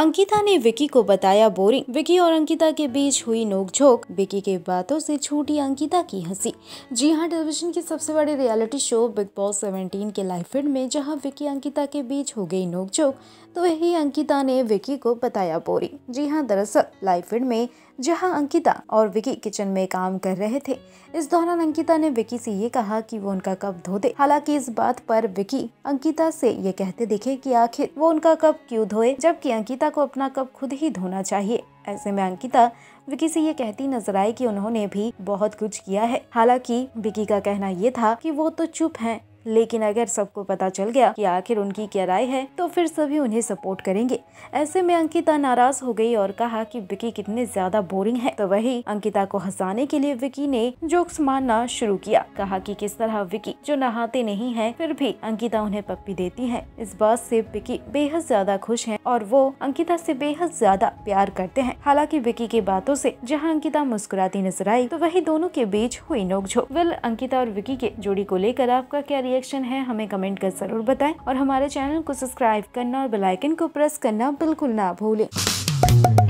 अंकिता ने विकी को बताया बोरिंग विकी और अंकिता के बीच हुई नोकझोंक विकी के बातों से छूटी अंकिता की हंसी जी हाँ टेलीविजन के सबसे बड़े रियलिटी शो बिग बॉस 17 के लाइफ फीड में जहाँ विकी अंकिता के बीच हो गई नोकझोंक तो यही अंकिता ने विकी को बताया बोरिंग जी हाँ दरअसल लाइफ फीड में जहां अंकिता और विकी किचन में काम कर रहे थे इस दौरान अंकिता ने विकी से ये कहा कि वो उनका कप धो दे हालांकि इस बात पर विकी अंकिता से ये कहते दिखे कि आखिर वो उनका कप क्यों धोए जबकि अंकिता को अपना कप खुद ही धोना चाहिए ऐसे में अंकिता विकी से ये कहती नजर आई कि उन्होंने भी बहुत कुछ किया है हालांकि विकी का कहना ये था कि वो तो चुप हैं लेकिन अगर सबको पता चल गया कि आखिर उनकी क्या राय है तो फिर सभी उन्हें सपोर्ट करेंगे ऐसे में अंकिता नाराज हो गई और कहा कि विकी कितने ज्यादा बोरिंग है तो वही अंकिता को हंसाने के लिए विकी ने जोक्स मारना शुरू किया कहा कि किस तरह विकी जो नहाते नहीं है फिर भी अंकिता उन्हें पप्पी देती है इस बात से विकी बेहद ज्यादा खुश है और वो अंकिता से बेहद ज्यादा प्यार करते हैं हालांकि विकी की बातों से जहाँ अंकिता मुस्कुराती नजर आई तो वही दोनों के बीच हुई नोकझोंक विल अंकिता और विकी के जोड़ी को लेकर आपका क्या रिएक्शन है हमें कमेंट कर ज़रूर बताएं और हमारे चैनल को सब्सक्राइब करना और बेलाइकन को प्रेस करना बिल्कुल ना भूलें